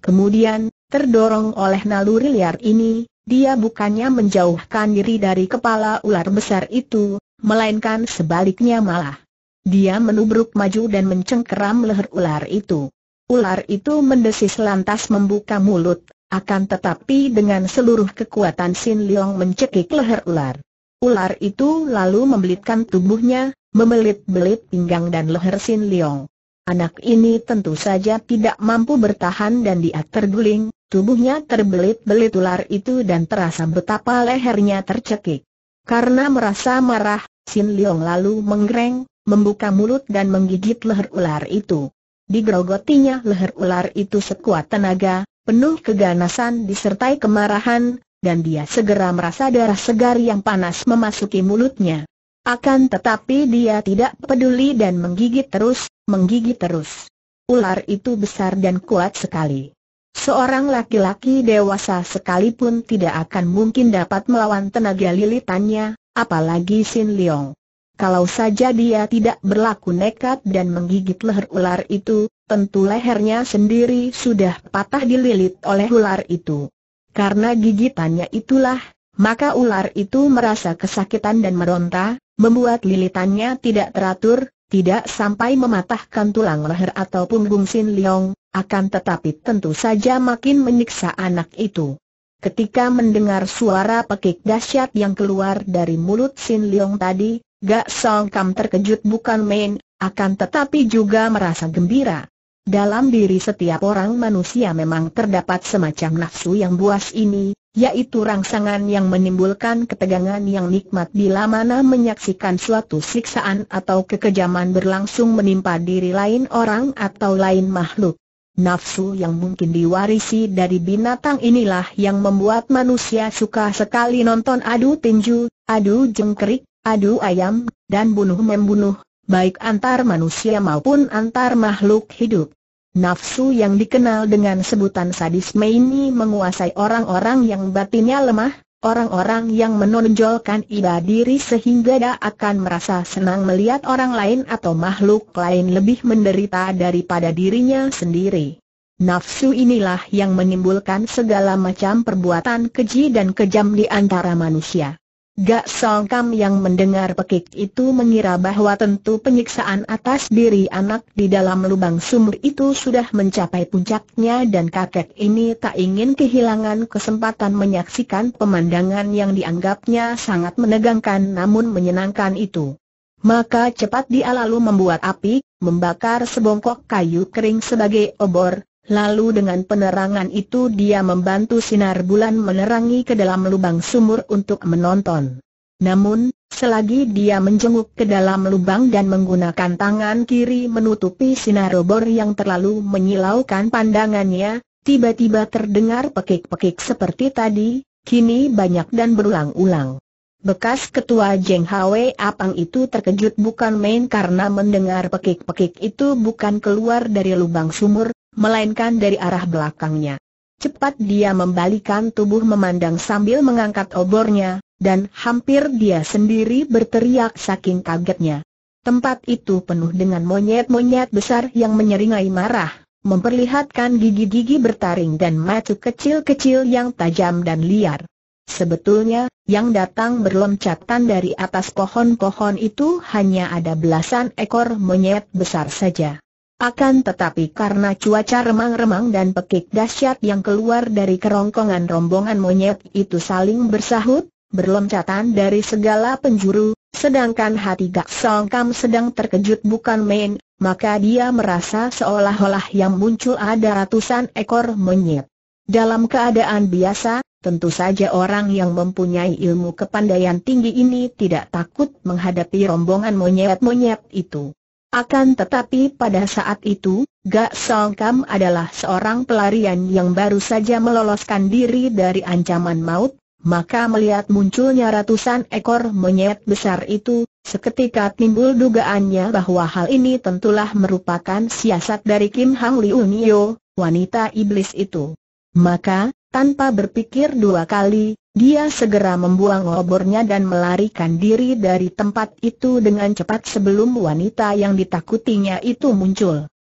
[SPEAKER 1] Kemudian, terdorong oleh naluri liar ini, dia bukannya menjauhkan diri dari kepala ular besar itu, melainkan sebaliknya malah. Dia menubruk maju dan mencengkeram leher ular itu. Ular itu mendesis lantas membuka mulut, akan tetapi dengan seluruh kekuatan Sin Leong mencekik leher ular. Ular itu lalu membelitkan tubuhnya, membelit-belit pinggang dan leher Sin Leong. Anak ini tentu saja tidak mampu bertahan dan dia terguling, tubuhnya terbelit-belit ular itu dan terasa betapa lehernya tercekik. Karena merasa marah, Sin Leong lalu menggereng, membuka mulut dan menggigit leher ular itu. grogotinya leher ular itu sekuat tenaga, penuh keganasan disertai kemarahan, dan dia segera merasa darah segar yang panas memasuki mulutnya. Akan tetapi dia tidak peduli dan menggigit terus, menggigit terus. Ular itu besar dan kuat sekali. Seorang laki-laki dewasa sekalipun tidak akan mungkin dapat melawan tenaga lilitannya, apalagi Sin Leong. Kalau saja dia tidak berlaku nekat dan menggigit leher ular itu, tentu lehernya sendiri sudah patah dililit oleh ular itu. Karena gigitannya itulah, maka ular itu merasa kesakitan dan meronta, membuat lilitannya tidak teratur, tidak sampai mematahkan tulang leher atau punggung Sin Leong, akan tetapi tentu saja makin menyiksa anak itu. Ketika mendengar suara pekik dahsyat yang keluar dari mulut Sin Leong tadi, Gak Songkam terkejut bukan main, akan tetapi juga merasa gembira. Dalam diri setiap orang manusia memang terdapat semacam nafsu yang buas ini, yaitu rangsangan yang menimbulkan ketegangan yang nikmat bila mana menyaksikan suatu siksaan atau kekejaman berlangsung menimpa diri lain orang atau lain makhluk. Nafsu yang mungkin diwarisi dari binatang inilah yang membuat manusia suka sekali nonton adu tinju, adu jengkerik, adu ayam, dan bunuh-membunuh, baik antar manusia maupun antar makhluk hidup. Nafsu yang dikenal dengan sebutan sadisme ini menguasai orang-orang yang batinnya lemah, orang-orang yang menonjolkan iba diri sehingga dia akan merasa senang melihat orang lain atau makhluk lain lebih menderita daripada dirinya sendiri. Nafsu inilah yang menimbulkan segala macam perbuatan keji dan kejam di antara manusia. Gak songkam yang mendengar pekik itu mengira bahwa tentu penyiksaan atas diri anak di dalam lubang sumur itu sudah mencapai puncaknya dan kakek ini tak ingin kehilangan kesempatan menyaksikan pemandangan yang dianggapnya sangat menegangkan namun menyenangkan itu. Maka cepat dia lalu membuat api, membakar sebongkok kayu kering sebagai obor, Lalu dengan penerangan itu dia membantu sinar bulan menerangi ke dalam lubang sumur untuk menonton. Namun, selagi dia menjenguk ke dalam lubang dan menggunakan tangan kiri menutupi sinar obor yang terlalu menyilaukan pandangannya, tiba-tiba terdengar pekik-pekik seperti tadi, kini banyak dan berulang-ulang. Bekas ketua Jeng Hwe Apang itu terkejut bukan main karena mendengar pekik-pekik itu bukan keluar dari lubang sumur, melainkan dari arah belakangnya. Cepat dia membalikan tubuh memandang sambil mengangkat obornya, dan hampir dia sendiri berteriak saking kagetnya. Tempat itu penuh dengan monyet-monyet besar yang menyeringai marah, memperlihatkan gigi-gigi bertaring dan macu kecil-kecil yang tajam dan liar. Sebetulnya, yang datang berloncatan dari atas pohon-pohon itu hanya ada belasan ekor monyet besar saja. Akan tetapi karena cuaca remang-remang dan pekik dahsyat yang keluar dari kerongkongan rombongan monyet itu saling bersahut, berloncatan dari segala penjuru, sedangkan hati Gak Songkam sedang terkejut bukan main, maka dia merasa seolah-olah yang muncul ada ratusan ekor monyet. Dalam keadaan biasa, Tentu saja orang yang mempunyai ilmu kepandaian tinggi ini tidak takut menghadapi rombongan monyet-monyet itu. Akan tetapi pada saat itu, Gak Songkam adalah seorang pelarian yang baru saja meloloskan diri dari ancaman maut, maka melihat munculnya ratusan ekor monyet besar itu, seketika timbul dugaannya bahwa hal ini tentulah merupakan siasat dari Kim Hang Liu Nio, wanita iblis itu. Maka, tanpa berpikir dua kali, dia segera membuang obornya dan melarikan diri dari tempat itu dengan cepat sebelum wanita yang ditakutinya itu muncul.